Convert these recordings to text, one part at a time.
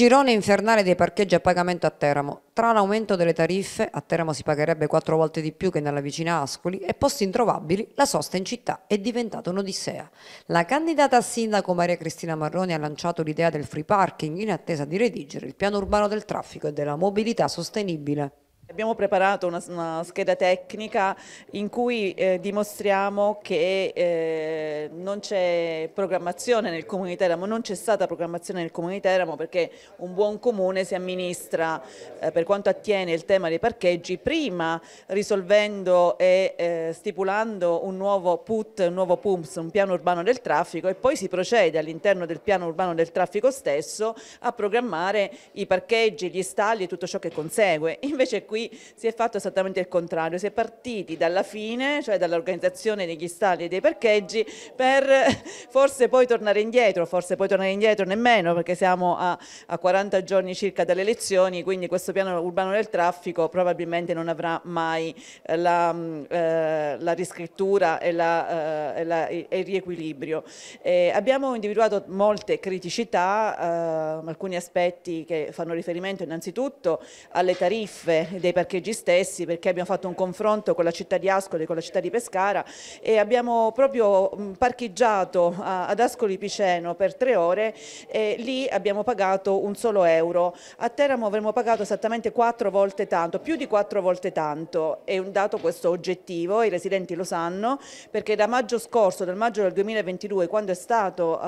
girone infernale dei parcheggi a pagamento a Teramo. Tra l'aumento delle tariffe, a Teramo si pagherebbe quattro volte di più che nella vicina Ascoli, e posti introvabili, la sosta in città è diventata un'odissea. La candidata a sindaco Maria Cristina Marroni ha lanciato l'idea del free parking in attesa di redigere il piano urbano del traffico e della mobilità sostenibile. Abbiamo preparato una, una, scheda tecnica in cui eh, dimostriamo che eh, non c'è programmazione nel Comune di Teramo, non c'è stata programmazione nel Comune di Teramo perché un buon comune si amministra eh, per quanto attiene il tema dei parcheggi prima risolvendo e eh, stipulando un nuovo PUT, un nuovo PUMS, un piano urbano del traffico e poi si procede all'interno del piano urbano del traffico stesso a programmare i parcheggi, gli stalli e tutto ciò che consegue. Invece qui qui si è fatto esattamente il contrario, si è partiti dalla fine, cioè dall'organizzazione degli stalli e dei parcheggi, per forse poi tornare indietro, forse poi tornare indietro nemmeno, perché siamo a, a 40 giorni circa dalle elezioni, quindi questo piano urbano del traffico probabilmente non avrà mai eh, la, mm, eh, la riscrittura e, la, eh, la, e, il riequilibrio. Eh, abbiamo individuato molte criticità, eh, alcuni aspetti che fanno riferimento innanzitutto alle tariffe dei dei parcheggi stessi perché abbiamo fatto un confronto con la città di Ascoli e con la città di Pescara e abbiamo proprio parcheggiato ad Ascoli Piceno per tre ore e lì abbiamo pagato un solo euro. A Teramo avremmo pagato esattamente quattro volte tanto, più di quattro volte tanto, è un dato questo oggettivo, i residenti lo sanno, perché da maggio scorso, dal maggio del 2022, quando ehm, c'è stato,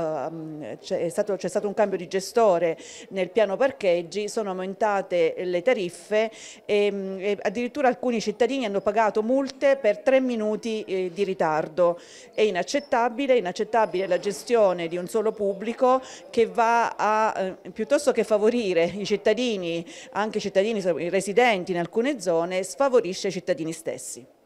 eh, stato, stato un cambio di gestore nel piano parcheggi, sono aumentate le tariffe e Ehm, e addirittura alcuni cittadini hanno pagato multe per tre minuti eh, di ritardo. È inaccettabile, inaccettabile la gestione di un solo pubblico che va a, eh, piuttosto che favorire i cittadini, anche i cittadini residenti in alcune zone, sfavorisce i cittadini stessi.